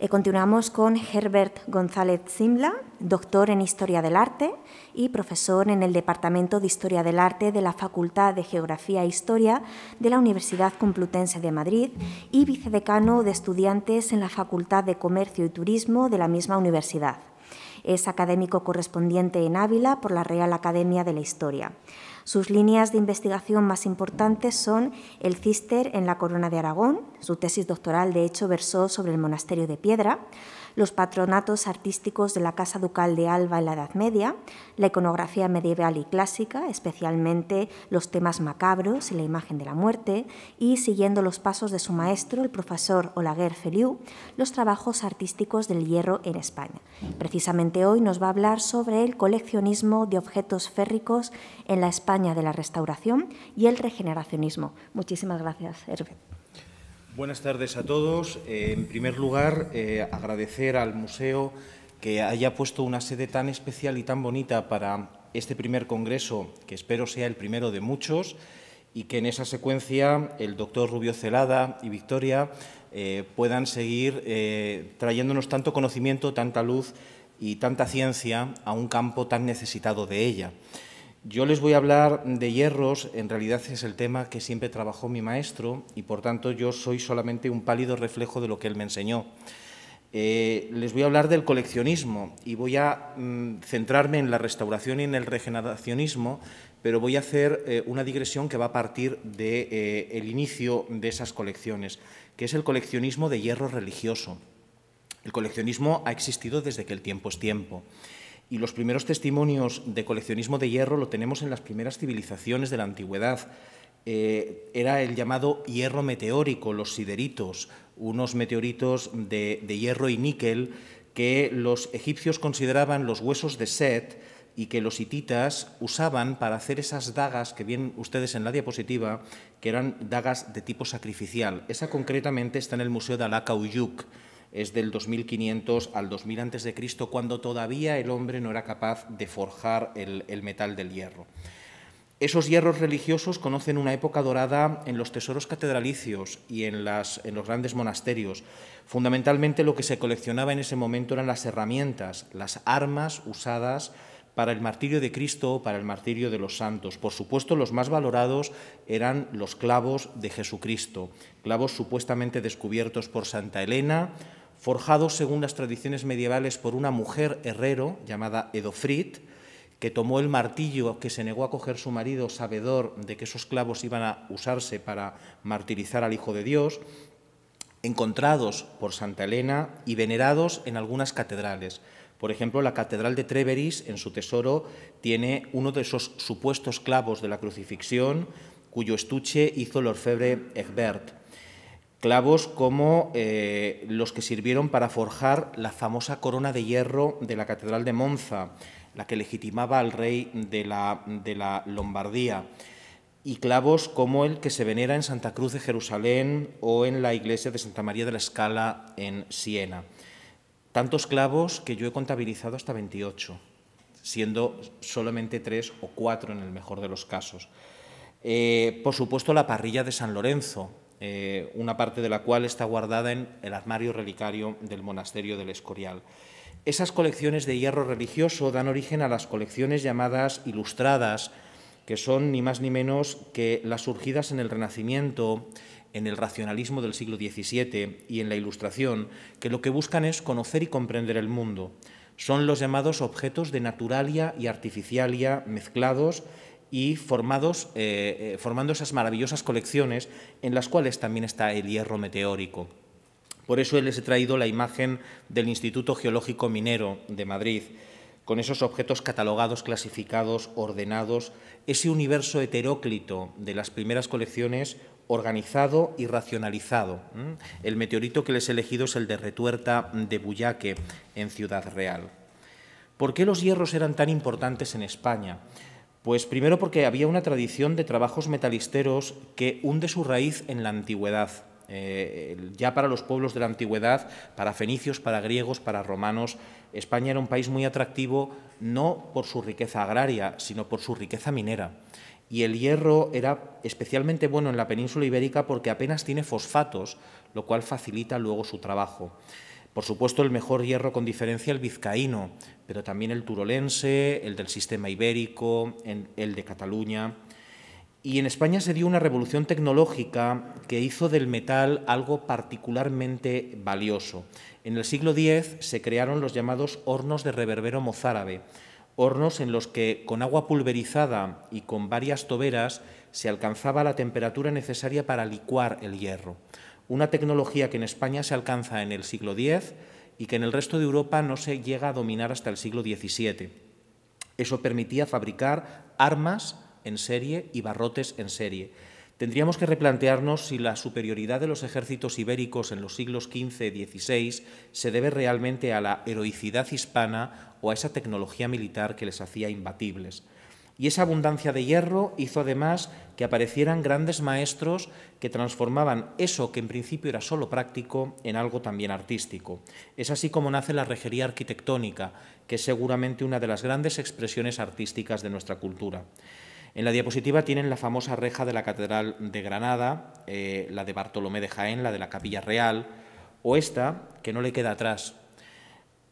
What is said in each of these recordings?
Eh, continuamos con Herbert González Zimla, doctor en Historia del Arte y profesor en el Departamento de Historia del Arte de la Facultad de Geografía e Historia de la Universidad Complutense de Madrid y vicedecano de estudiantes en la Facultad de Comercio y Turismo de la misma universidad. Es académico correspondiente en Ávila por la Real Academia de la Historia. Sus líneas de investigación más importantes son el cister en la Corona de Aragón, su tesis doctoral de hecho versó sobre el monasterio de Piedra, los patronatos artísticos de la Casa Ducal de Alba en la Edad Media, la iconografía medieval y clásica, especialmente los temas macabros y la imagen de la muerte, y siguiendo los pasos de su maestro, el profesor Olaguer Feliu, los trabajos artísticos del hierro en España. Precisamente hoy nos va a hablar sobre el coleccionismo de objetos férricos en la España de la Restauración y el regeneracionismo. Muchísimas gracias, Hervé. Buenas tardes a todos. Eh, en primer lugar, eh, agradecer al museo que haya puesto una sede tan especial y tan bonita para este primer congreso, que espero sea el primero de muchos, y que en esa secuencia el doctor Rubio Celada y Victoria eh, puedan seguir trayéndonos tanto conocimiento, tanta luz y tanta ciencia a un campo tan necesitado de ella. Yo les voy a hablar de hierros, en realidad es el tema que siempre trabajó mi maestro y por tanto yo soy solamente un pálido reflejo de lo que él me enseñó. Eh, les voy a hablar del coleccionismo y voy a mm, centrarme en la restauración y en el regeneracionismo, pero voy a hacer eh, una digresión que va a partir del de, eh, inicio de esas colecciones, que es el coleccionismo de hierro religioso. El coleccionismo ha existido desde que el tiempo es tiempo. Y los primeros testimonios de coleccionismo de hierro lo tenemos en las primeras civilizaciones de la antigüedad. Eh, era el llamado hierro meteórico, los sideritos, unos meteoritos de, de hierro y níquel que los egipcios consideraban los huesos de Set y que los hititas usaban para hacer esas dagas que ven ustedes en la diapositiva, que eran dagas de tipo sacrificial. Esa concretamente está en el Museo de Alaka Uyuk, es del 2500 al 2000 a.C., cuando todavía el hombre no era capaz de forjar el, metal del hierro. Esos hierros religiosos conocen una época dorada en los tesoros catedralicios y en, las, en, los grandes monasterios. Fundamentalmente lo que se coleccionaba en ese momento eran las herramientas, las armas usadas para el martirio de Cristo, o para el martirio de los santos. Por supuesto, los más valorados eran los clavos de Jesucristo, clavos supuestamente descubiertos por Santa Elena, forjados, según las tradiciones medievales por una mujer herrero llamada Edofrit, que tomó el martillo que se negó a coger su marido, sabedor de que esos clavos iban a usarse para martirizar al Hijo de Dios, encontrados por Santa Elena y venerados en algunas catedrales. Por ejemplo, la Catedral de Treveris, en su tesoro, tiene uno de esos supuestos clavos de la crucifixión, cuyo estuche hizo el orfebre Egbert. Clavos como eh, los que sirvieron para forjar la famosa corona de hierro de la Catedral de Monza, la que legitimaba al rey de la, de la Lombardía y clavos como el que se venera en Santa Cruz de Jerusalén o en la iglesia de Santa María de la Escala en Siena. Tantos clavos que yo he contabilizado hasta 28, siendo solamente tres o cuatro en el mejor de los casos. Eh, por supuesto, la parrilla de San Lorenzo, eh, una parte de la cual está guardada en el armario relicario del monasterio del Escorial. Esas colecciones de hierro religioso dan origen a las colecciones llamadas ilustradas, que son ni más ni menos que las surgidas en el Renacimiento, en el racionalismo del siglo XVII y en la Ilustración, que lo que buscan es conocer y comprender el mundo. Son los llamados objetos de naturalia y artificialia mezclados y formados, eh, eh, formando esas maravillosas colecciones en las cuales también está el hierro meteórico. Por eso les he traído la imagen del Instituto Geológico Minero de Madrid, con esos objetos catalogados, clasificados, ordenados, ese universo heteróclito de las primeras colecciones organizado y racionalizado. El meteorito que les he elegido es el de Retuerta de Buyaque, en Ciudad Real. ¿Por qué los hierros eran tan importantes en España? Pues primero porque había una tradición de trabajos metalisteros que hunde su raíz en la antigüedad. Eh, ya para los pueblos de la antigüedad, para fenicios, para griegos, para romanos, España era un país muy atractivo no por su riqueza agraria, sino por su riqueza minera. Y el hierro era especialmente bueno en la península ibérica porque apenas tiene fosfatos, lo cual facilita luego su trabajo. Por supuesto, el mejor hierro con diferencia el vizcaíno, pero también el turolense, el del sistema ibérico, el de Cataluña. Y en España se dio una revolución tecnológica que hizo del metal algo particularmente valioso. En el siglo X se crearon los llamados hornos de reverbero mozárabe, hornos en los que con agua pulverizada y con varias toberas se alcanzaba la temperatura necesaria para licuar el hierro una tecnología que en España se alcanza en el siglo X y que en el resto de Europa no se llega a dominar hasta el siglo XVII. Eso permitía fabricar armas en serie y barrotes en serie. Tendríamos que replantearnos si la superioridad de los ejércitos ibéricos en los siglos XV y XVI se debe realmente a la heroicidad hispana o a esa tecnología militar que les hacía imbatibles. Y esa abundancia de hierro hizo además que aparecieran grandes maestros que transformaban eso que en principio era solo práctico en algo también artístico. Es así como nace la rejería arquitectónica, que es seguramente una de las grandes expresiones artísticas de nuestra cultura. En la diapositiva tienen la famosa reja de la Catedral de Granada, eh, la de Bartolomé de Jaén, la de la Capilla Real, o esta, que no le queda atrás,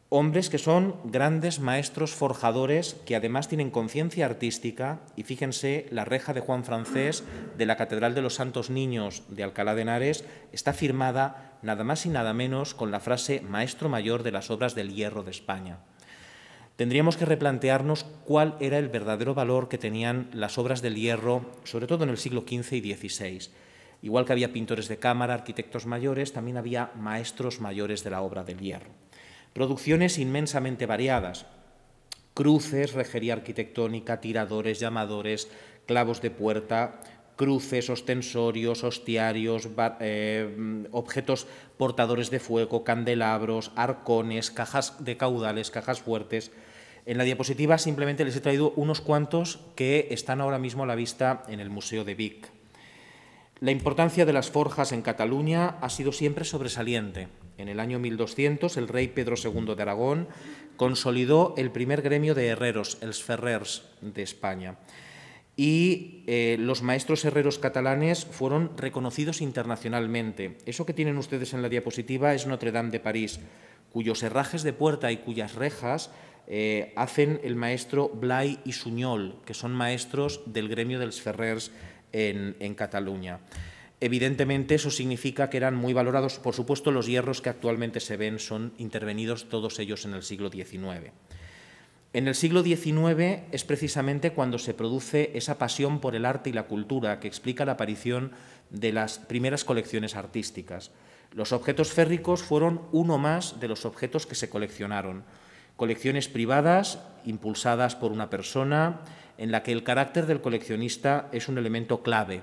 Hombres que son grandes maestros forjadores que además tienen conciencia artística y fíjense, la reja de Juan Francés de la Catedral de los Santos Niños de Alcalá de Henares está firmada nada más y nada menos con la frase Maestro Mayor de las Obras del Hierro de España. Tendríamos que replantearnos cuál era el verdadero valor que tenían las obras del hierro, sobre todo en el siglo XV y XVI. Igual que había pintores de cámara, arquitectos mayores, también había maestros mayores de la obra del hierro. Producciones inmensamente variadas. Cruces, rejería arquitectónica, tiradores, llamadores, clavos de puerta, cruces, ostensorios, hostiarios, eh, mm, objetos portadores de fuego, candelabros, arcones, cajas de caudales, cajas fuertes. En la diapositiva simplemente les he traído unos cuantos que están ahora mismo a la vista en el Museo de Vic. La importancia de las forjas en Cataluña ha sido siempre sobresaliente. En el año 1200, el rey Pedro II de Aragón consolidó el primer gremio de herreros, el ferrers, de España. Y eh, los maestros herreros catalanes fueron reconocidos internacionalmente. Eso que tienen ustedes en la diapositiva es Notre Dame de París, cuyos herrajes de puerta y cuyas rejas eh, hacen el maestro Blay y Suñol, que son maestros del gremio dels ferrers en, Cataluña. Evidentemente, eso significa que eran muy valorados. Por supuesto, los hierros que actualmente se ven son intervenidos todos ellos en el siglo XIX. En el siglo XIX es precisamente cuando se produce esa pasión por el arte y la cultura que explica la aparición de las primeras colecciones artísticas. Los objetos férricos fueron uno más de los objetos que se coleccionaron. Colecciones privadas, impulsadas por una persona, en la que el carácter del coleccionista es un elemento clave.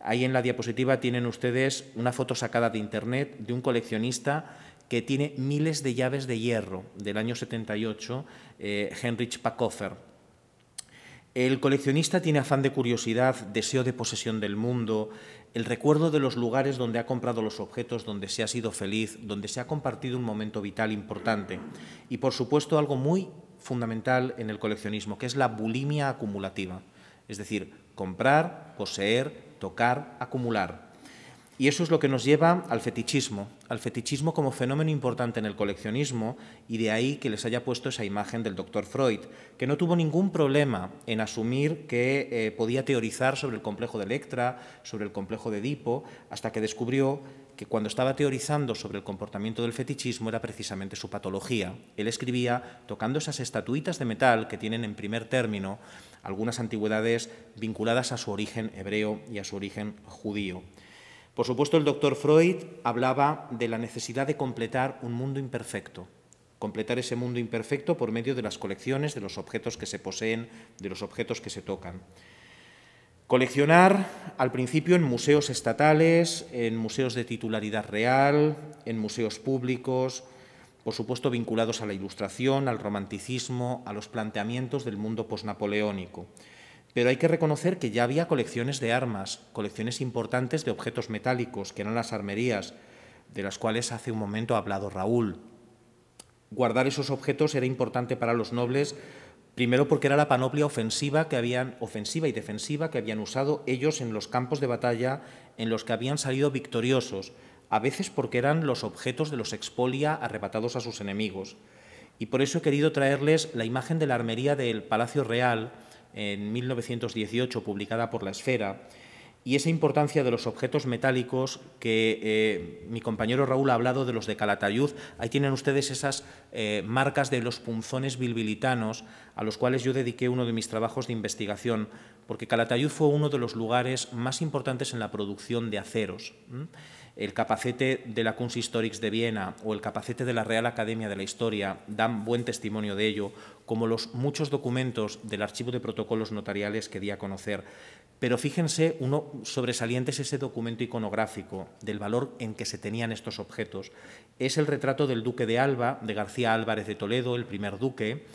Ahí en la diapositiva tienen ustedes una foto sacada de Internet de un coleccionista que tiene miles de llaves de hierro del año 78, eh, Heinrich Packofer. El coleccionista tiene afán de curiosidad, deseo de posesión del mundo, el recuerdo de los lugares donde ha comprado los objetos, donde se ha sido feliz, donde se ha compartido un momento vital importante. Y, por supuesto, algo muy fundamental en el coleccionismo, que es la bulimia acumulativa, es decir, comprar, poseer, tocar, acumular. Y eso es lo que nos lleva al fetichismo, al fetichismo como fenómeno importante en el coleccionismo y de ahí que les haya puesto esa imagen del doctor Freud, que no tuvo ningún problema en asumir que eh, podía teorizar sobre el complejo de Electra, sobre el complejo de Edipo, hasta que descubrió que cuando estaba teorizando sobre el comportamiento del fetichismo era precisamente su patología. Él escribía tocando esas estatuitas de metal que tienen en primer término algunas antigüedades vinculadas a su origen hebreo y a su origen judío. Por supuesto, el doctor Freud hablaba de la necesidad de completar un mundo imperfecto, completar ese mundo imperfecto por medio de las colecciones, de los objetos que se poseen, de los objetos que se tocan. Coleccionar al principio en museos estatales, en museos de titularidad real, en museos públicos, por supuesto vinculados a la ilustración, al romanticismo, a los planteamientos del mundo posnapoleónico. Pero hay que reconocer que ya había colecciones de armas, colecciones importantes de objetos metálicos, que eran las armerías, de las cuales hace un momento ha hablado Raúl. Guardar esos objetos era importante para los nobles Primero porque era la panoplia ofensiva que habían ofensiva y defensiva que habían usado ellos en los campos de batalla en los que habían salido victoriosos, a veces porque eran los objetos de los expolia arrebatados a sus enemigos. Y por eso he querido traerles la imagen de la armería del Palacio Real en 1918 publicada por La Esfera, y esa importancia de los objetos metálicos que eh, mi compañero Raúl ha hablado de los de Calatayud. Ahí tienen ustedes esas eh, marcas de los punzones bilbilitanos a los cuales yo dediqué uno de mis trabajos de investigación, porque Calatayud fue uno de los lugares más importantes en la producción de aceros el capacete de la Kunsthistorix de Viena o el capacete de la Real Academia de la Historia dan buen testimonio de ello, como los muchos documentos del archivo de protocolos notariales que di a conocer. Pero fíjense, uno sobresaliente es ese documento iconográfico del valor en que se tenían estos objetos. Es el retrato del duque de Alba, de García Álvarez de Toledo, el primer duque.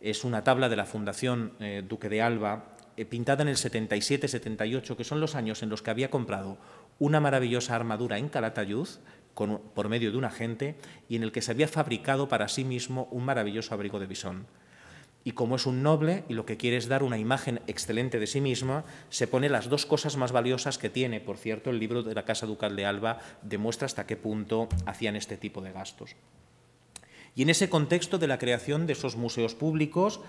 Es una tabla de la Fundación eh, Duque de Alba, eh, pintada en el 77-78, que son los años en los que había comprado una maravillosa armadura en calatayud por medio de un agente y en el que se había fabricado para sí mismo un maravilloso abrigo de bisón. Y como es un noble y lo que quiere es dar una imagen excelente de sí mismo, se pone las dos cosas más valiosas que tiene. Por cierto, el libro de la Casa Ducal de Alba demuestra hasta qué punto hacían este tipo de gastos. Y en ese contexto de la creación de esos museos públicos,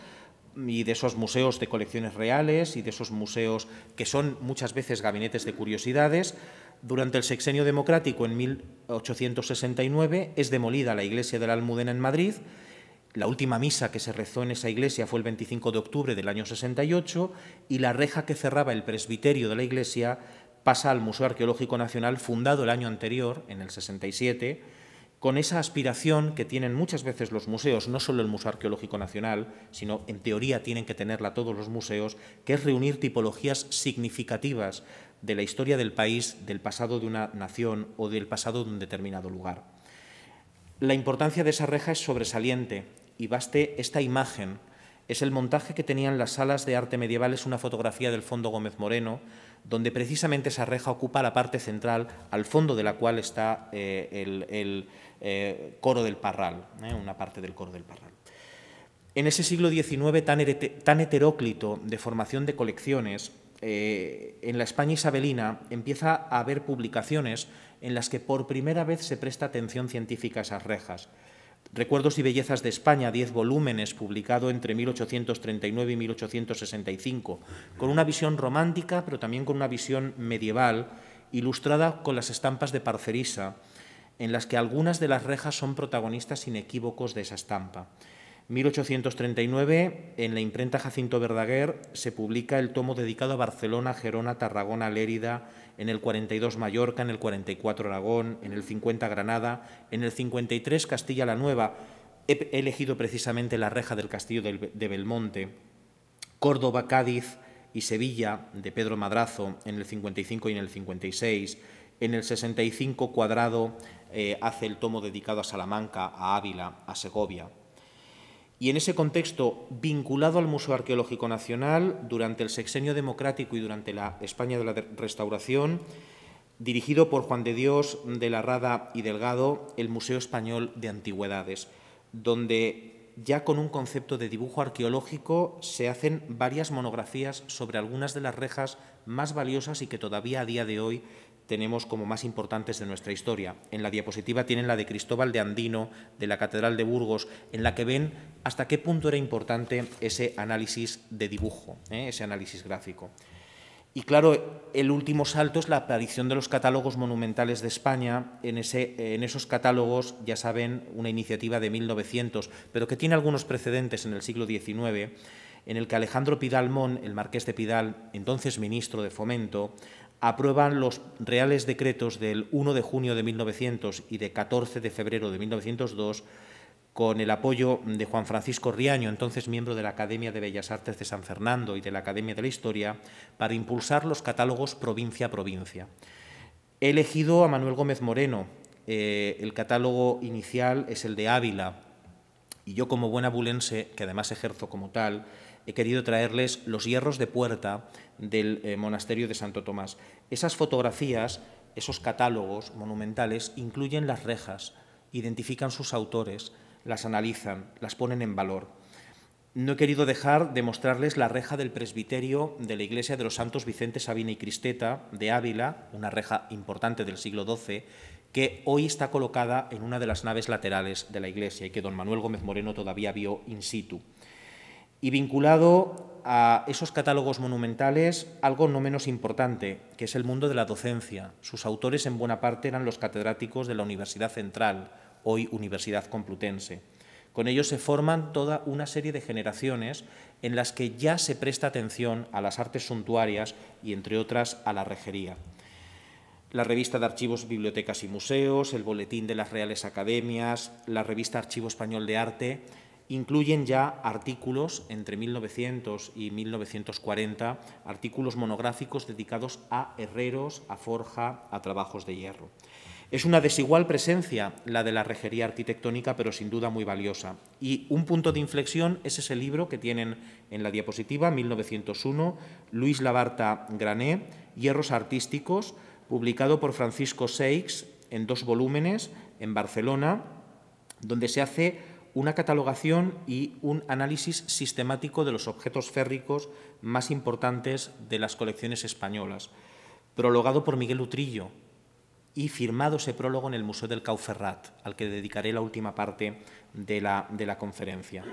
y de esos museos de colecciones reales y de esos museos que son muchas veces gabinetes de curiosidades, durante el sexenio democrático en 1869 es demolida la iglesia de la Almudena en Madrid. La última misa que se rezó en esa iglesia fue el 25 de octubre del año 68 y la reja que cerraba el presbiterio de la iglesia pasa al Museo Arqueológico Nacional fundado el año anterior, en el 67, con esa aspiración que tienen muchas veces los museos, no solo el Museo Arqueológico Nacional, sino en teoría tienen que tenerla todos los museos, que es reunir tipologías significativas de la historia del país, del pasado de una nación o del pasado de un determinado lugar. La importancia de esa reja es sobresaliente y baste esta imagen es el montaje que tenían las salas de arte medieval, una fotografía del fondo Gómez Moreno, donde precisamente esa reja ocupa la parte central, al fondo de la cual está eh, el, eh, coro del Parral, ¿eh? una parte del coro del Parral. En ese siglo XIX tan, tan heteróclito de formación de colecciones, en la España isabelina empieza a haber publicaciones en las que por primera vez se presta atención científica a esas rejas. Recuerdos y Bellezas de España, 10 volúmenes, publicado entre 1839 y 1865, con una visión romántica, pero también con una visión medieval, ilustrada con las estampas de Parcerisa, en las que algunas de las rejas son protagonistas inequívocos de esa estampa. 1839, en la imprenta Jacinto Verdaguer, se publica el tomo dedicado a Barcelona, Gerona, Tarragona, Lérida, en el 42 Mallorca, en el 44 Aragón, en el 50 Granada, en el 53 Castilla la Nueva. He elegido precisamente la reja del castillo de Belmonte, Córdoba, Cádiz y Sevilla de Pedro Madrazo en el 55 y en el 56. En el 65 Cuadrado eh, hace el tomo dedicado a Salamanca, a Ávila, a Segovia. Y en ese contexto, vinculado al Museo Arqueológico Nacional, durante el sexenio democrático y durante la España de la Restauración, dirigido por Juan de Dios de la Rada y Delgado, el Museo Español de Antigüedades, donde ya con un concepto de dibujo arqueológico se hacen varias monografías sobre algunas de las rejas más valiosas y que todavía a día de hoy tenemos como más importantes de nuestra historia. En la diapositiva tienen la de Cristóbal de Andino, de la Catedral de Burgos, en la que ven hasta qué punto era importante ese análisis de dibujo, ¿eh? ese análisis gráfico. Y claro, el último salto es la aparición de los catálogos monumentales de España. En, ese, en, esos catálogos, ya saben, una iniciativa de 1900, pero que tiene algunos precedentes en el siglo XIX, en el que Alejandro Pidalmón, el marqués de Pidal, entonces ministro de Fomento, aprueban los reales decretos del 1 de junio de 1900 y de 14 de febrero de 1902 con el apoyo de Juan Francisco Riaño, entonces miembro de la Academia de Bellas Artes de San Fernando y de la Academia de la Historia, para impulsar los catálogos provincia a provincia. He elegido a Manuel Gómez Moreno. Eh, el catálogo inicial es el de Ávila. Y yo, como buen abulense, que además ejerzo como tal, he querido traerles los hierros de puerta del eh, monasterio de Santo Tomás. Esas fotografías, esos catálogos monumentales, incluyen las rejas, identifican sus autores, las analizan, las ponen en valor. No he querido dejar de mostrarles la reja del presbiterio de la iglesia de los santos Vicente Sabina y Cristeta de Ávila, una reja importante del siglo XII, que hoy está colocada en una de las naves laterales de la iglesia y que don Manuel Gómez Moreno todavía vio in situ y vinculado a esos catálogos monumentales algo no menos importante, que es el mundo de la docencia. Sus autores en buena parte eran los catedráticos de la Universidad Central, hoy Universidad Complutense. Con ellos se forman toda una serie de generaciones en las que ya se presta atención a las artes suntuarias y, entre otras, a la rejería. La revista de archivos, bibliotecas y museos, el boletín de las Reales Academias, la revista Archivo Español de Arte, incluyen ya artículos entre 1900 y 1940, artículos monográficos dedicados a herreros, a forja, a trabajos de hierro. Es una desigual presencia la de la rejería arquitectónica, pero sin duda muy valiosa. Y un punto de inflexión es ese libro que tienen en la diapositiva, 1901, Luis Labarta Grané, Hierros Artísticos, publicado por Francisco Seix en dos volúmenes en Barcelona, donde se hace una catalogación y un análisis sistemático de los objetos férricos más importantes de las colecciones españolas, prologado por Miguel Utrillo y firmado ese prólogo en el Museo del Cauferrat, al que dedicaré la última parte de la, conferencia.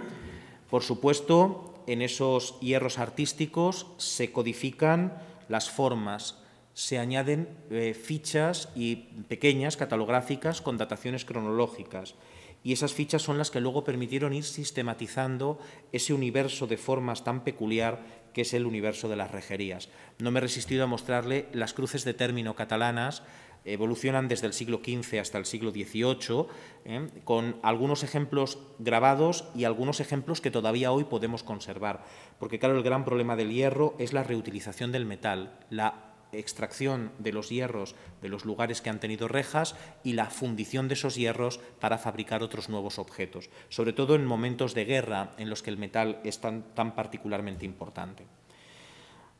Por supuesto, en esos hierros artísticos se codifican las formas, se añaden eh, fichas y pequeñas catalográficas con dataciones cronológicas y esas fichas son las que luego permitieron ir sistematizando ese universo de formas tan peculiar que es el universo de las rejerías. No me he resistido a mostrarle las cruces de término catalanas evolucionan desde el siglo XV hasta el siglo XVIII, ¿eh? con algunos ejemplos grabados y algunos ejemplos que todavía hoy podemos conservar. Porque claro, el gran problema del hierro es la reutilización del metal, la extracción de los hierros de los lugares que han tenido rejas y la fundición de esos hierros para fabricar otros nuevos objetos, sobre todo en momentos de guerra en los que el metal es tan, tan particularmente importante.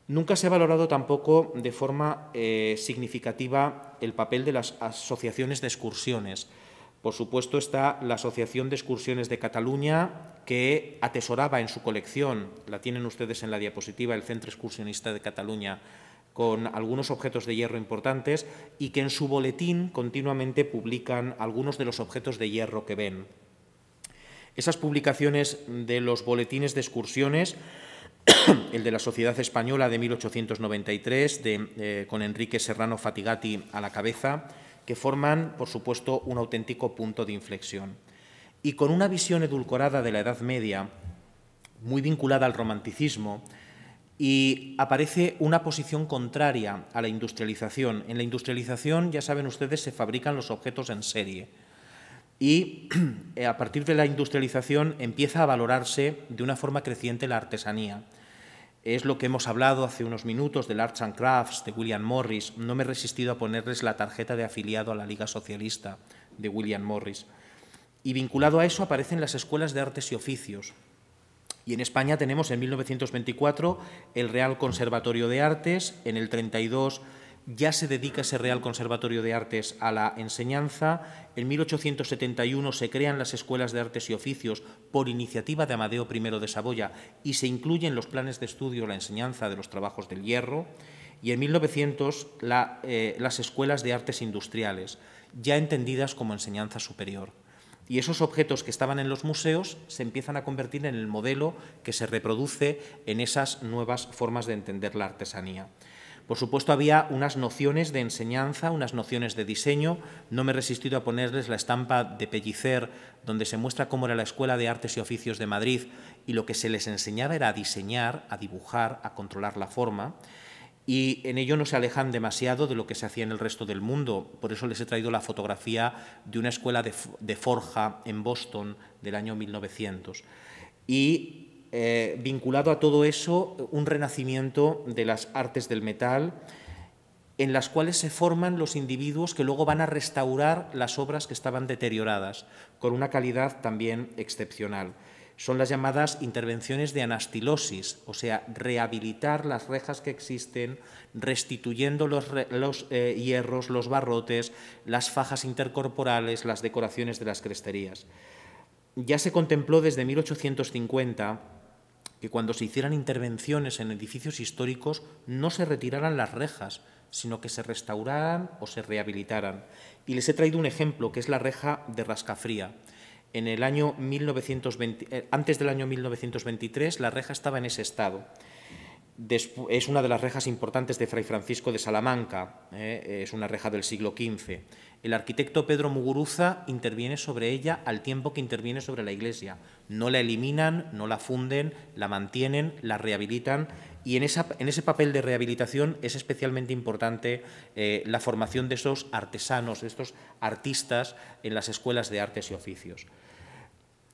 Nunca se ha valorado tampoco de forma eh, significativa el papel de las asociaciones de excursiones. Por supuesto está la Asociación de Excursiones de Cataluña, que atesoraba en su colección, la tienen ustedes en la diapositiva, el Centro Excursionista de Cataluña, con algunos objetos de hierro importantes y que en su boletín continuamente publican algunos de los objetos de hierro que ven. Esas publicaciones de los boletines de excursiones, el de la Sociedad Española de 1893, eh, con Enrique Serrano Fatigati a la cabeza, que forman, por supuesto, un auténtico punto de inflexión. Y con una visión edulcorada de la Edad Media, muy vinculada al romanticismo, y aparece una posición contraria a la industrialización. En la industrialización, ya saben ustedes, se fabrican los objetos en serie y a partir de la industrialización empieza a valorarse de una forma creciente la artesanía. Es lo que hemos hablado hace unos minutos del Arts and Crafts de William Morris. No me he resistido a ponerles la tarjeta de afiliado a la Liga Socialista de William Morris. Y vinculado a eso aparecen las escuelas de artes y oficios, y en España tenemos en 1924 el Real Conservatorio de Artes, en el 32 ya se dedica ese Real Conservatorio de Artes a la enseñanza. En 1871 se crean las escuelas de artes y oficios por iniciativa de Amadeo I de Saboya y se incluyen en los planes de estudio la enseñanza de los trabajos del hierro. Y en 1900 eh, las escuelas de artes industriales, ya entendidas como enseñanza superior y esos objetos que estaban en los museos se empiezan a convertir en el modelo que se reproduce en esas nuevas formas de entender la artesanía. Por supuesto, había unas nociones de enseñanza, unas nociones de diseño. No me he resistido a ponerles la estampa de Pellicer, donde se muestra cómo era la Escuela de Artes y Oficios de Madrid y lo que se les enseñaba era a diseñar, a dibujar, a controlar la forma y en ello no se alejan demasiado de lo que se hacía en el resto del mundo. Por eso les he traído la fotografía de una escuela de, forja en Boston del año 1900. Y eh, vinculado a todo eso, un renacimiento de las artes del metal, en las cuales se forman los individuos que luego van a restaurar las obras que estaban deterioradas, con una calidad también excepcional son las llamadas intervenciones de anastilosis, o sea, rehabilitar las rejas que existen, restituyendo los, eh, hierros, los barrotes, las fajas intercorporales, las decoraciones de las cresterías. Ya se contempló desde 1850 que cuando se hicieran intervenciones en edificios históricos no se retiraran las rejas, sino que se restauraran o se rehabilitaran. Y les he traído un ejemplo, que es la reja de Rascafría. En el año 1920, eh, antes del año 1923 la reja estaba en ese estado. es una de las rejas importantes de Fray Francisco de Salamanca, eh, es una reja del siglo XV. El arquitecto Pedro Muguruza interviene sobre ella al tiempo que interviene sobre la iglesia. No la eliminan, no la funden, la mantienen, la rehabilitan y en, ese papel de rehabilitación es especialmente importante eh, la formación de esos artesanos, de estos artistas en las escuelas de artes y oficios.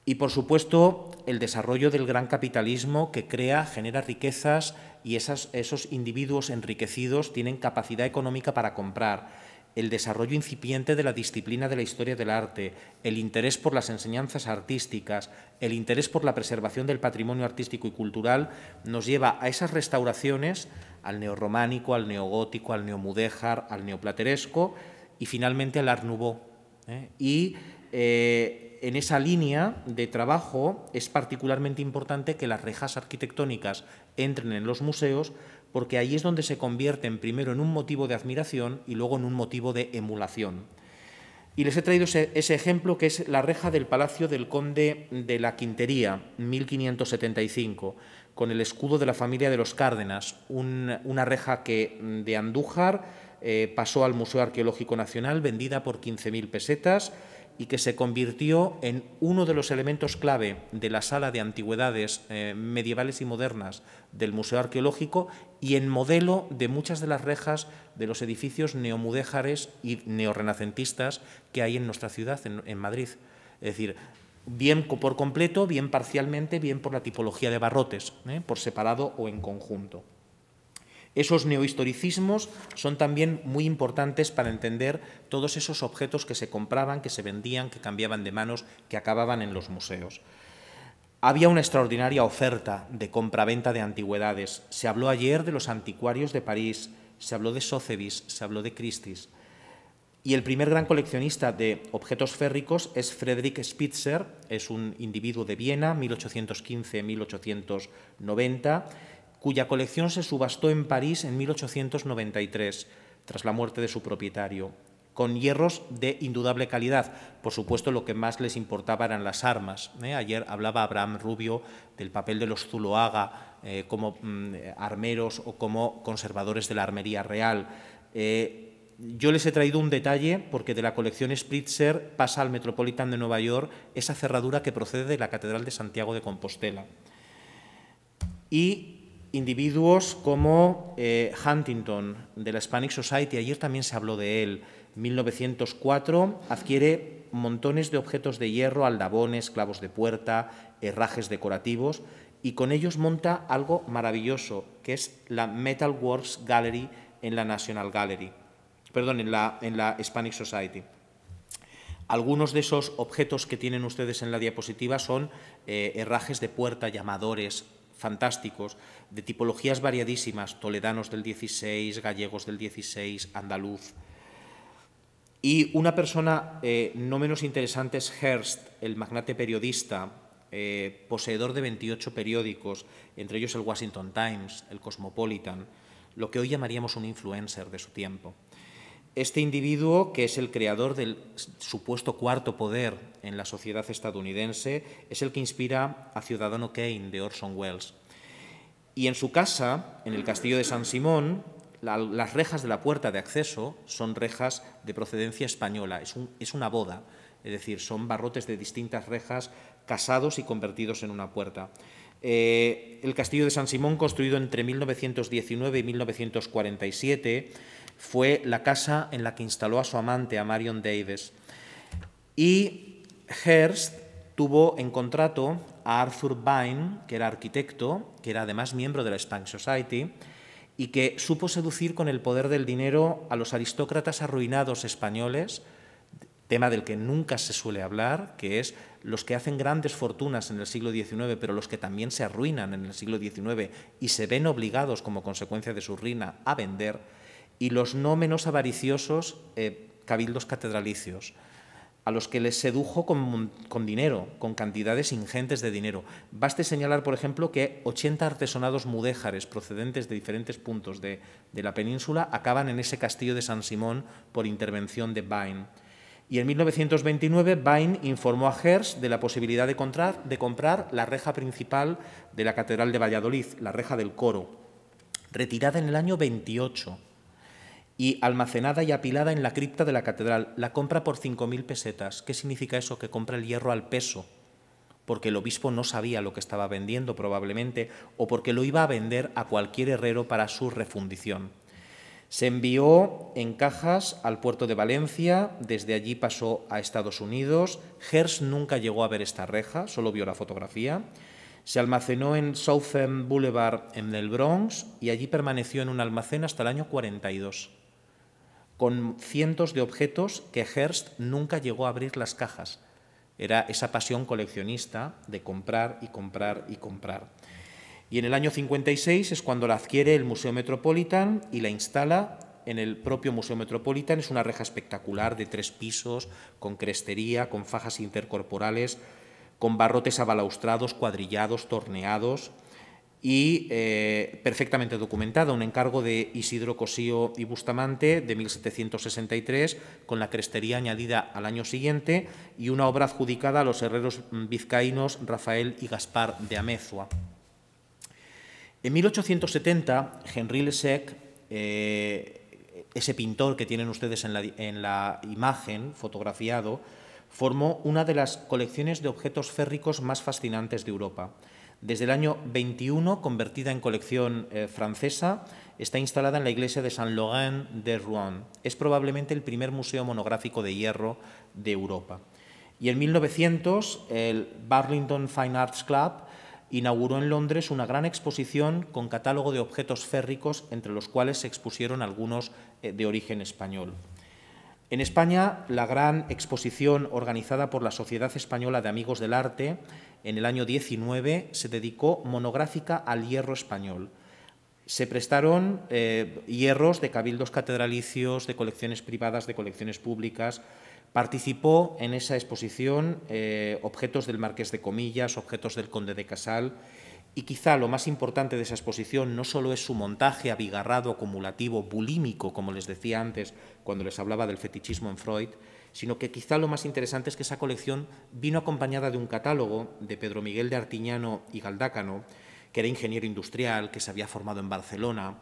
Y, por supuesto, el desarrollo del gran capitalismo que crea, genera riquezas y esos individuos enriquecidos tienen capacidad económica para comprar el desarrollo incipiente de la disciplina de la historia del arte, el interés por las enseñanzas artísticas, el interés por la preservación del patrimonio artístico y cultural, nos lleva a esas restauraciones, al neorrománico, al neogótico, al neomudéjar, al neoplateresco y finalmente al Art Nouveau. ¿eh? Y eh, en esa línea de trabajo es particularmente importante que las rejas arquitectónicas entren en los museos porque ahí es donde se convierten primero en un motivo de admiración y luego en un motivo de emulación. Y les he traído ese, ejemplo que es la reja del Palacio del Conde de la Quintería, 1575, con el escudo de la familia de los Cárdenas, una reja que de Andújar eh, pasó al Museo Arqueológico Nacional, vendida por 15.000 pesetas, y que se convirtió en uno de los elementos clave de la sala de antigüedades eh, medievales y modernas del Museo Arqueológico y en modelo de muchas de las rejas de los edificios neomudéjares y neorrenacentistas que hay en nuestra ciudad, en, Madrid. Es decir, bien por completo, bien parcialmente, bien por la tipología de barrotes, ¿eh? por separado o en conjunto. Esos neohistoricismos son también muy importantes para entender todos esos objetos que se compraban, que se vendían, que cambiaban de manos, que acababan en los museos. Había una extraordinaria oferta de compraventa de antigüedades. Se habló ayer de los anticuarios de París, se habló de Sotheby's, se habló de Christis. Y el primer gran coleccionista de objetos férricos es Frederick Spitzer, es un individuo de Viena, 1815-1890 cuya colección se subastó en París en 1893, tras la muerte de su propietario, con hierros de indudable calidad. Por supuesto, lo que más les importaba eran las armas. ¿eh? Ayer hablaba Abraham Rubio del papel de los Zuloaga eh, como mm, armeros o como conservadores de la armería real. Eh, yo les he traído un detalle porque de la colección Spritzer pasa al Metropolitan de Nueva York esa cerradura que procede de la Catedral de Santiago de Compostela. Y individuos como eh, Huntington, de la Hispanic Society, ayer también se habló de él, 1904, adquiere montones de objetos de hierro, aldabones, clavos de puerta, herrajes decorativos, y con ellos monta algo maravilloso, que es la Metalworks Gallery en la National Gallery, perdón, en la, en la Hispanic Society. Algunos de esos objetos que tienen ustedes en la diapositiva son eh, herrajes de puerta, llamadores, fantásticos, de tipologías variadísimas, toledanos del 16, gallegos del 16, andaluz. Y una persona eh, no menos interesante es Hearst, el magnate periodista, eh, poseedor de 28 periódicos, entre ellos el Washington Times, el Cosmopolitan, lo que hoy llamaríamos un influencer de su tiempo este individuo, que es el creador del supuesto cuarto poder en la sociedad estadounidense, es el que inspira a Ciudadano Kane de Orson Welles. Y en su casa, en el castillo de San Simón, las rejas de la puerta de acceso son rejas de procedencia española, es, una boda, es decir, son barrotes de distintas rejas casados y convertidos en una puerta. Eh, el castillo de San Simón, construido entre 1919 y 1947, fue la casa en la que instaló a su amante, a Marion Davis. Y Hearst tuvo en contrato a Arthur Vine, que era arquitecto, que era además miembro de la Spanish Society, y que supo seducir con el poder del dinero a los aristócratas arruinados españoles, tema del que nunca se suele hablar, que es los que hacen grandes fortunas en el siglo XIX, pero los que también se arruinan en el siglo XIX y se ven obligados como consecuencia de su ruina a vender y los no menos avariciosos eh, cabildos catedralicios, a los que les sedujo con, dinero, con cantidades ingentes de dinero. Baste señalar, por ejemplo, que 80 artesonados mudéjares procedentes de diferentes puntos de, la península acaban en ese castillo de San Simón por intervención de Bain. Y en 1929 Bain informó a Hers de la posibilidad de de comprar la reja principal de la Catedral de Valladolid, la reja del coro, retirada en el año 28 y almacenada y apilada en la cripta de la catedral. La compra por 5.000 pesetas. ¿Qué significa eso? Que compra el hierro al peso, porque el obispo no sabía lo que estaba vendiendo probablemente, o porque lo iba a vender a cualquier herrero para su refundición. Se envió en cajas al puerto de Valencia, desde allí pasó a Estados Unidos. Hers nunca llegó a ver esta reja, solo vio la fotografía. Se almacenó en Southern Boulevard en el Bronx y allí permaneció en un almacén hasta el año 42 con cientos de objetos que Hearst nunca llegó a abrir las cajas. Era esa pasión coleccionista de comprar y comprar y comprar. Y en el año 56 es cuando la adquiere el Museo Metropolitan y la instala en el propio Museo Metropolitan. Es una reja espectacular de tres pisos, con crestería, con fajas intercorporales, con barrotes abalaustrados, cuadrillados, torneados y eh, perfectamente documentada, un encargo de Isidro Cosío y Bustamante de 1763, con la crestería añadida al año siguiente, y una obra adjudicada a los herreros vizcaínos Rafael y Gaspar de Amezua. En 1870, Henri Lesec, eh, ese pintor que tienen ustedes en la, en la imagen fotografiado, formó una de las colecciones de objetos férricos más fascinantes de Europa. Desde el año 21, convertida en colección eh, francesa, está instalada en la iglesia de San Laurent de Rouen. Es probablemente el primer museo monográfico de hierro de Europa. Y en 1900, el Burlington Fine Arts Club inauguró en Londres una gran exposición con catálogo de objetos férricos, entre los cuales se expusieron algunos eh, de origen español. En España, la gran exposición organizada por la Sociedad Española de Amigos del Arte en el año 19 se dedicó monográfica al hierro español. Se prestaron eh, hierros de cabildos catedralicios, de colecciones privadas, de colecciones públicas. Participó en esa exposición eh, objetos del Marqués de Comillas, objetos del Conde de Casal. Y quizá lo más importante de esa exposición no solo es su montaje abigarrado, acumulativo, bulímico, como les decía antes cuando les hablaba del fetichismo en Freud, sino que quizá lo más interesante es que esa colección vino acompañada de un catálogo de Pedro Miguel de Artiñano y Galdácano, que era ingeniero industrial, que se había formado en Barcelona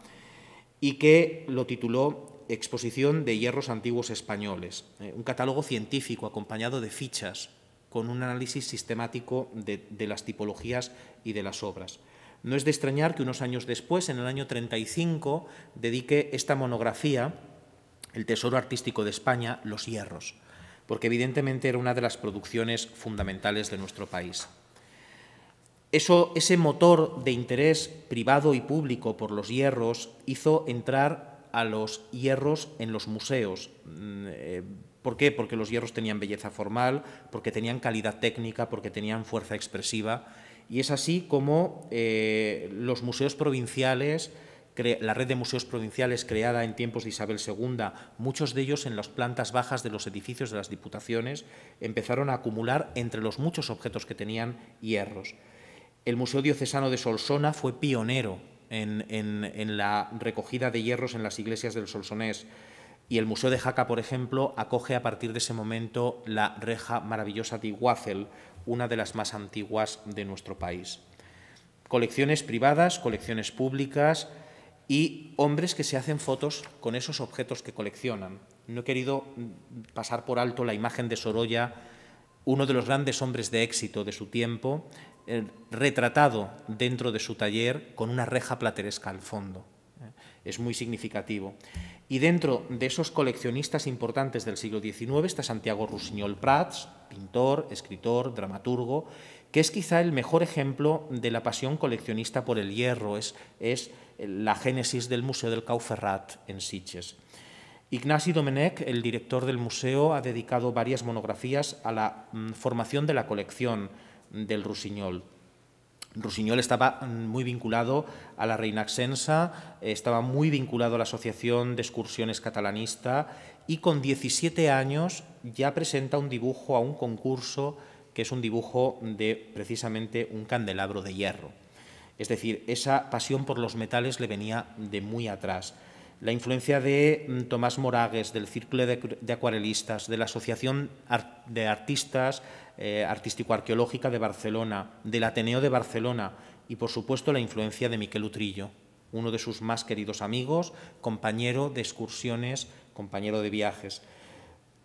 y que lo tituló Exposición de Hierros Antiguos Españoles, eh, un catálogo científico acompañado de fichas con un análisis sistemático de, las tipologías y de las obras. No es de extrañar que unos años después, en el año 35, dedique esta monografía, El Tesoro Artístico de España, Los Hierros, porque evidentemente era una de las producciones fundamentales de nuestro país. Eso, ese motor de interés privado y público por los hierros hizo entrar a los hierros en los museos. Mm, eh, ¿Por qué? Porque los hierros tenían belleza formal, porque tenían calidad técnica, porque tenían fuerza expresiva. Y es así como eh, los museos provinciales la red de museos provinciales creada en tiempos de Isabel II, muchos de ellos en las plantas bajas de los edificios de las diputaciones, empezaron a acumular entre los muchos objetos que tenían hierros. El Museo Diocesano de Solsona fue pionero en, la recogida de hierros en las iglesias del Solsonés. Y el Museo de Jaca, por ejemplo, acoge a partir de ese momento la reja maravillosa de Iguazel, una de las más antiguas de nuestro país. Colecciones privadas, colecciones públicas, y hombres que se hacen fotos con esos objetos que coleccionan. No he querido mm, pasar por alto la imagen de Sorolla, uno de los grandes hombres de éxito de su tiempo, eh, retratado dentro de su taller con una reja plateresca al fondo. Eh, es muy significativo. Y dentro de esos coleccionistas importantes del siglo XIX está Santiago Rusiñol Prats, pintor, escritor, dramaturgo, que es quizá el mejor ejemplo de la pasión coleccionista por el hierro. es la génesis del Museo del Cauferrat en Sitges. Ignasi Domenech, el director del museo, ha dedicado varias monografías a la mm, formación de la colección del Rusiñol. Rusiñol estaba mm, muy vinculado a la Reina Xensa, estaba muy vinculado a la Asociación de Excursiones Catalanista y con 17 años ya presenta un dibujo a un concurso que es un dibujo de precisamente un candelabro de hierro. Es decir, esa pasión por los metales le venía de muy atrás. La influencia de mm, Tomás Moragues, del Círculo de Acuarelistas, de la Asociación de Artistas eh, Artístico-Arqueológica de Barcelona, del Ateneo de Barcelona y, por supuesto, la influencia de Miquel Utrillo, uno de sus más queridos amigos, compañero de excursiones, compañero de viajes.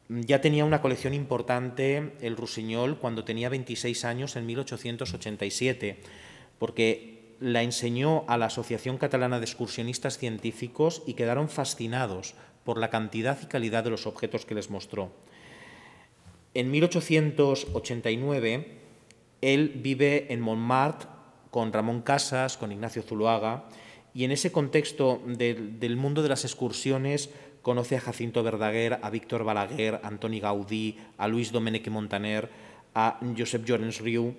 Mm, ya tenía una colección importante el Rusiñol cuando tenía 26 años en 1887, porque la enseñó a la Asociación Catalana de Excursionistas Científicos y quedaron fascinados por la cantidad y calidad de los objetos que les mostró. En 1889, él vive en Montmartre con Ramón Casas, con Ignacio Zuluaga, y en ese contexto del mundo de las excursiones conoce a Jacinto Verdaguer, a Víctor Balaguer, a Antoni Gaudí, a Luis Domenech Montaner, a Josep Llorens Riu,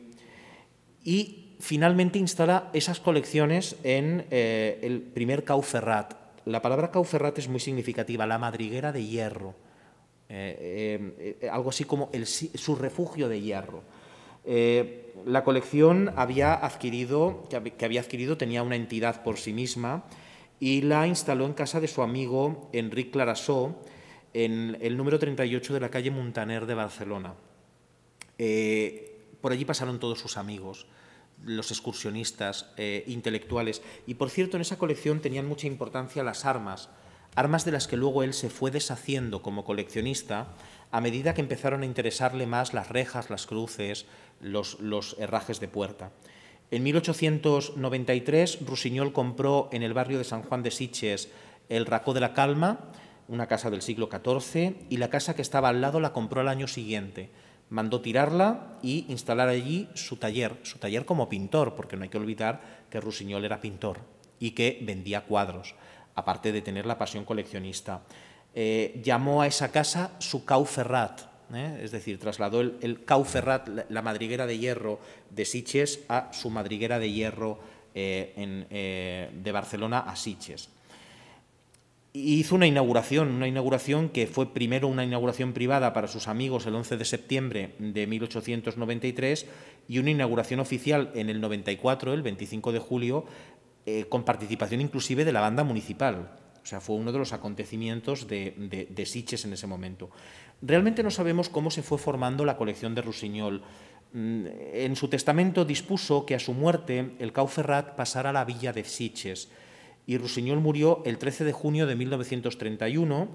y finalmente instala esas colecciones en eh, el primer Cauferrat. La palabra Cauferrat es muy significativa, la madriguera de hierro, eh, eh, algo así como su refugio de hierro. la colección había adquirido, que había adquirido tenía una entidad por sí misma y la instaló en casa de su amigo Enrique Clarasó en el número 38 de la calle Montaner de Barcelona. por allí pasaron todos sus amigos los excursionistas, eh, intelectuales. Y por cierto, en esa colección tenían mucha importancia las armas, armas de las que luego él se fue deshaciendo como coleccionista a medida que empezaron a interesarle más las rejas, las cruces, los, herrajes de puerta. En 1893, Rusiñol compró en el barrio de San Juan de Siches el Racó de la Calma, una casa del siglo XIV, y la casa que estaba al lado la compró al año siguiente mandó tirarla y instalar allí su taller, su taller como pintor, porque no hay que olvidar que Rusiñol era pintor y que vendía cuadros, aparte de tener la pasión coleccionista. Eh, llamó a esa casa su Cauferrat, ¿eh? es decir, trasladó el, Cauferrat, la madriguera de hierro de Siches, a su madriguera de hierro eh, de Barcelona a Siches hizo una inauguración, una inauguración que fue primero una inauguración privada para sus amigos el 11 de septiembre de 1893 y una inauguración oficial en el 94, el 25 de julio, eh, con participación inclusive de la banda municipal. O sea, fue uno de los acontecimientos de, de Siches en ese momento. Realmente no sabemos cómo se fue formando la colección de Rusiñol. Mm, en su testamento dispuso que a su muerte el Cauferrat pasara a la villa de Siches, y Rusiñol murió el 13 de junio de 1931.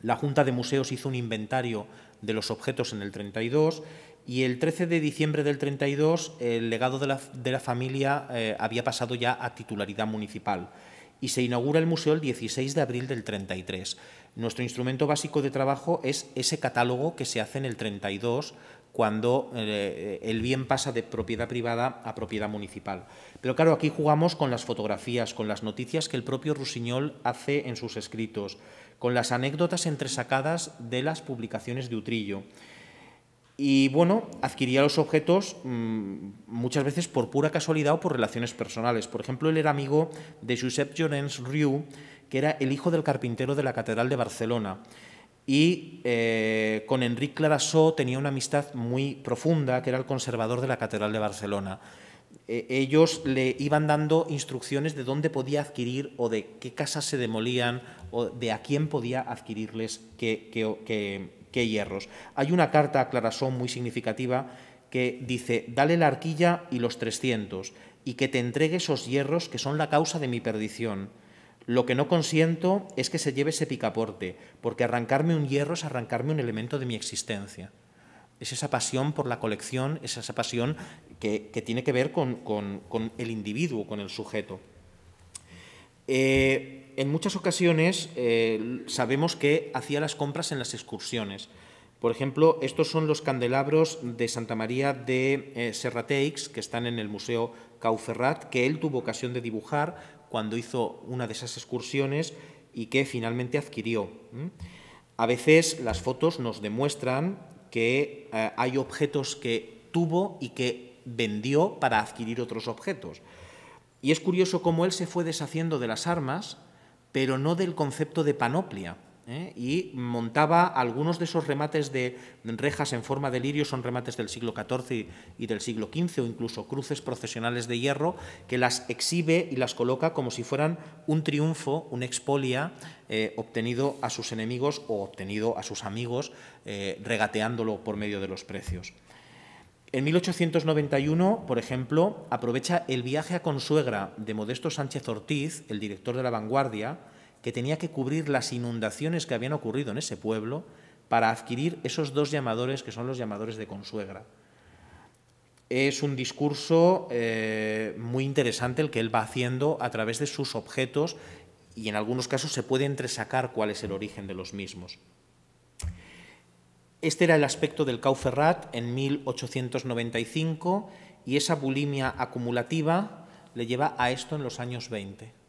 La Junta de Museos hizo un inventario de los objetos en el 32 y el 13 de diciembre del 32 el legado de la, familia eh, había pasado ya a titularidad municipal y se inaugura el museo el 16 de abril del 33. Nuestro instrumento básico de trabajo es ese catálogo que se hace en el 32 cuando eh, eh, el bien pasa de propiedad privada a propiedad municipal. Pero claro, aquí jugamos con las fotografías, con las noticias que el propio Rusiñol hace en sus escritos, con las anécdotas entresacadas de las publicaciones de Utrillo. Y bueno, adquiría los objetos mm, muchas veces por pura casualidad o por relaciones personales. Por ejemplo, él era amigo de Josep Jorens Riu, que era el hijo del carpintero de la Catedral de Barcelona y eh, con Enrique Clarasó tenía una amistad muy profunda, que era el conservador de la Catedral de Barcelona. E, ellos le iban dando instrucciones de dónde podía adquirir o de qué casas se demolían o de a quién podía adquirirles qué, hierros. Hay una carta a Clarasó muy significativa que dice, dale la arquilla y los 300, y que te entregue esos hierros que son la causa de mi perdición lo que no consiento es que se lleve ese picaporte, porque arrancarme un hierro es arrancarme un elemento de mi existencia. Es esa pasión por la colección, es esa pasión que, tiene que ver con, el individuo, con el sujeto. Eh, en muchas ocasiones eh, sabemos que hacía las compras en las excursiones. Por ejemplo, estos son los candelabros de Santa María de eh, Serrateix, que están en el Museo Cauferrat, que él tuvo ocasión de dibujar cuando hizo una de esas excursiones y que finalmente adquirió. A veces las fotos nos demuestran que eh, hay objetos que tuvo y que vendió para adquirir otros objetos. Y es curioso cómo él se fue deshaciendo de las armas, pero no del concepto de panoplia. ¿eh? y montaba algunos de esos remates de rejas en forma de lirio, son remates del siglo XIV y, del siglo XV, o incluso cruces procesionales de hierro, que las exhibe y las coloca como si fueran un triunfo, una expolia eh, obtenido a sus enemigos o obtenido a sus amigos, eh, regateándolo por medio de los precios. En 1891, por ejemplo, aprovecha el viaje a Consuegra de Modesto Sánchez Ortiz, el director de La Vanguardia, que tenía que cubrir las inundaciones que habían ocurrido en ese pueblo para adquirir esos dos llamadores que son los llamadores de consuegra. Es un discurso eh, muy interesante el que él va haciendo a través de sus objetos y en algunos casos se puede entresacar cuál es el origen de los mismos. Este era el aspecto del Cauferrat en 1895 y esa bulimia acumulativa le lleva a esto en los años 20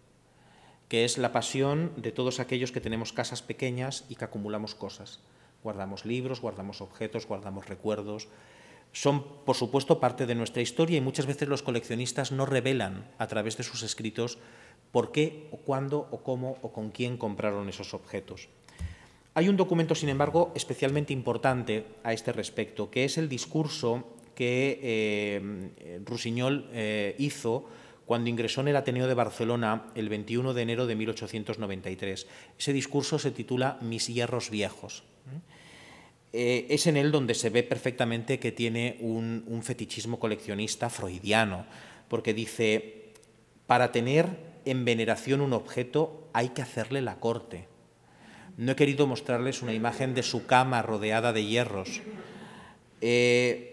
que es la pasión de todos aquellos que tenemos casas pequeñas y que acumulamos cosas. Guardamos libros, guardamos objetos, guardamos recuerdos. Son, por supuesto, parte de nuestra historia y muchas veces los coleccionistas no revelan a través de sus escritos por qué o cuándo o cómo o con quién compraron esos objetos. Hay un documento, sin embargo, especialmente importante a este respecto, que es el discurso que eh, Rusiñol eh, hizo cuando ingresó en el Ateneo de Barcelona el 21 de enero de 1893. Ese discurso se titula Mis hierros viejos. Eh, es en él donde se ve perfectamente que tiene un, fetichismo coleccionista freudiano, porque dice, para tener en veneración un objeto hay que hacerle la corte. No he querido mostrarles una imagen de su cama rodeada de hierros. Eh,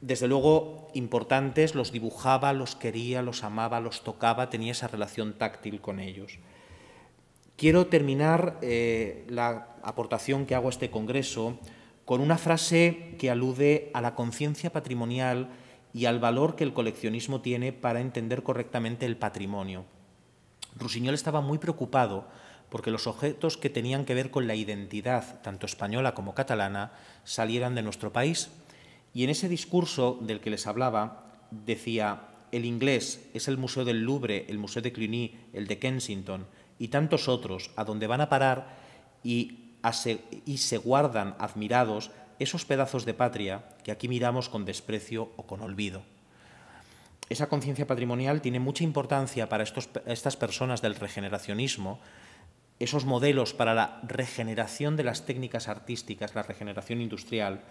desde luego importantes, los dibujaba, los quería, los amaba, los tocaba, tenía esa relación táctil con ellos. Quiero terminar eh, la aportación que hago a este Congreso con una frase que alude a la conciencia patrimonial y al valor que el coleccionismo tiene para entender correctamente el patrimonio. Rusiñol estaba muy preocupado porque los objetos que tenían que ver con la identidad, tanto española como catalana, salieran de nuestro país y en ese discurso del que les hablaba, decía, el inglés es el Museo del Louvre, el Museo de Cluny, el de Kensington y tantos otros, a donde van a parar y, se, y se guardan admirados esos pedazos de patria que aquí miramos con desprecio o con olvido. Esa conciencia patrimonial tiene mucha importancia para estas personas del regeneracionismo, esos modelos para la regeneración de las técnicas artísticas, la regeneración industrial,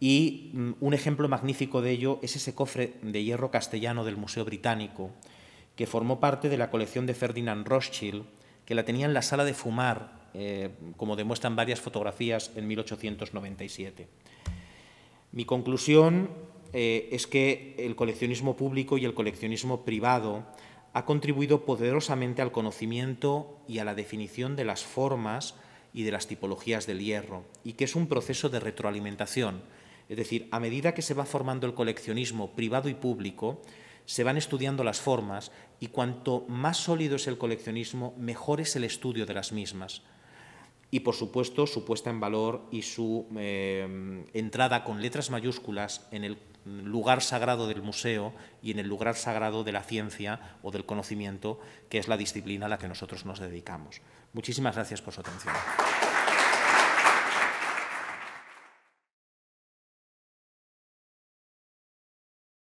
y mm, un ejemplo magnífico de ello es ese cofre de hierro castellano del Museo Británico, que formó parte de la colección de Ferdinand Rothschild, que la tenía en la sala de fumar, eh, como demuestran varias fotografías, en 1897. Mi conclusión eh, es que el coleccionismo público y el coleccionismo privado ha contribuido poderosamente al conocimiento y a la definición de las formas y de las tipologías del hierro, y que es un proceso de retroalimentación es decir, a medida que se va formando el coleccionismo privado y público, se van estudiando las formas y cuanto más sólido es el coleccionismo, mejor es el estudio de las mismas. Y, por supuesto, su puesta en valor y su eh, entrada con letras mayúsculas en el lugar sagrado del museo y en el lugar sagrado de la ciencia o del conocimiento, que es la disciplina a la que nosotros nos dedicamos. Muchísimas gracias por su atención.